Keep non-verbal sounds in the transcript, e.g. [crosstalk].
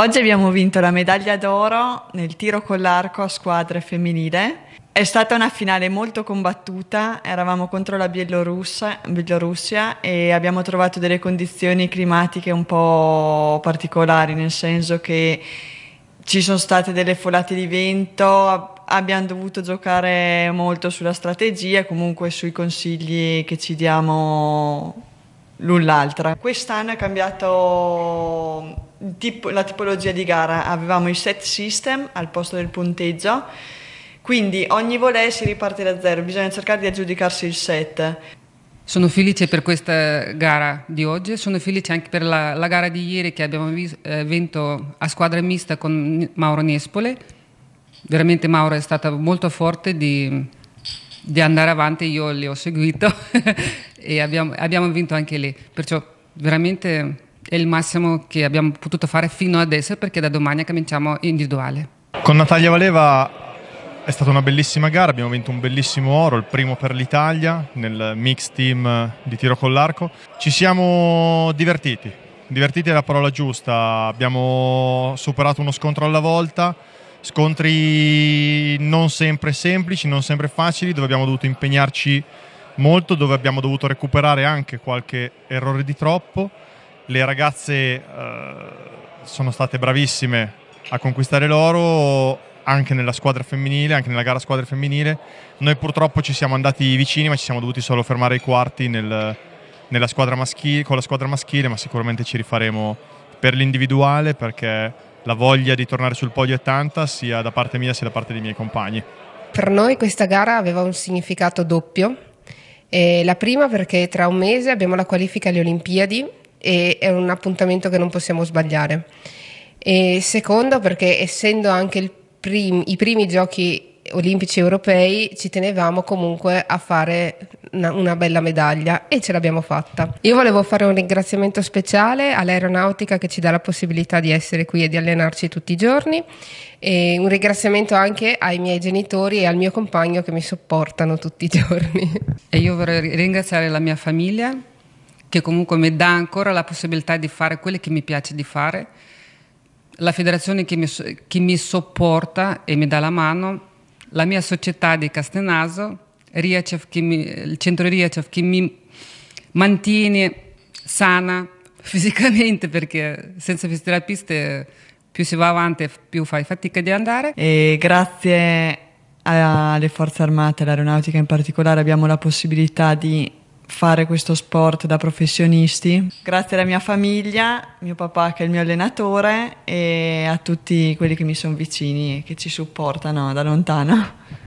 Oggi abbiamo vinto la medaglia d'oro nel tiro con l'arco a squadre femminile. È stata una finale molto combattuta, eravamo contro la Bielorussia, Bielorussia, e abbiamo trovato delle condizioni climatiche un po' particolari, nel senso che ci sono state delle folate di vento, abbiamo dovuto giocare molto sulla strategia e comunque sui consigli che ci diamo l'un l'altra. Quest'anno è cambiato tipo, la tipologia di gara, avevamo il set system al posto del punteggio, quindi ogni volée si riparte da zero, bisogna cercare di aggiudicarsi il set. Sono felice per questa gara di oggi, sono felice anche per la, la gara di ieri che abbiamo vis- eh, vinto a squadra mista con Mauro Niespole. Veramente Mauro è stata molto forte di, di andare avanti, io li ho seguito [laughs] e abbiamo, abbiamo vinto anche lì. Perciò veramente è il massimo che abbiamo potuto fare fino adesso perché da domani cominciamo individuale. Con Natalia Valeva è stata una bellissima gara, abbiamo vinto un bellissimo oro, il primo per l'Italia nel mix team di tiro con l'arco. Ci siamo divertiti, divertiti è la parola giusta, abbiamo superato uno scontro alla volta, scontri non sempre semplici, non sempre facili, dove abbiamo dovuto impegnarci molto, dove abbiamo dovuto recuperare anche qualche errore di troppo le ragazze eh, sono state bravissime a conquistare l'oro anche nella squadra femminile, anche nella gara squadra femminile. Noi purtroppo ci siamo andati vicini, ma ci siamo dovuti solo fermare ai quarti nel, maschile, con la squadra maschile, ma sicuramente ci rifaremo per l'individuale perché la voglia di tornare sul podio è tanta, sia da parte mia sia da parte dei miei compagni. Per noi questa gara aveva un significato doppio. Eh, la prima perché tra un mese abbiamo la qualifica alle Olimpiadi e è un appuntamento che non possiamo sbagliare. E secondo perché essendo anche prim, i primi giochi olimpici europei ci tenevamo comunque a fare una, una, bella medaglia e ce l'abbiamo fatta. Io volevo fare un ringraziamento speciale all'aeronautica che ci dà la possibilità di essere qui e di allenarci tutti i giorni e un ringraziamento anche ai miei genitori e al mio compagno che mi sopportano tutti i giorni. E io vorrei ringraziare la mia famiglia che comunque mi dà ancora la possibilità di fare quelle che mi piace di fare, la federazione che mi, che mi sopporta e mi dà la mano, la mia società di Castenaso, Riacev, mi, il centro Riacev che mi mantiene sana [laughs] fisicamente perché senza fisioterapiste più si va avanti più fai fatica di andare. E grazie alle forze armate, all'aeronautica in particolare, abbiamo la possibilità di fare questo sport da professionisti. Grazie alla mia famiglia, mio papà che è il mio allenatore e a tutti quelli che mi sono vicini e che ci supportano da lontano.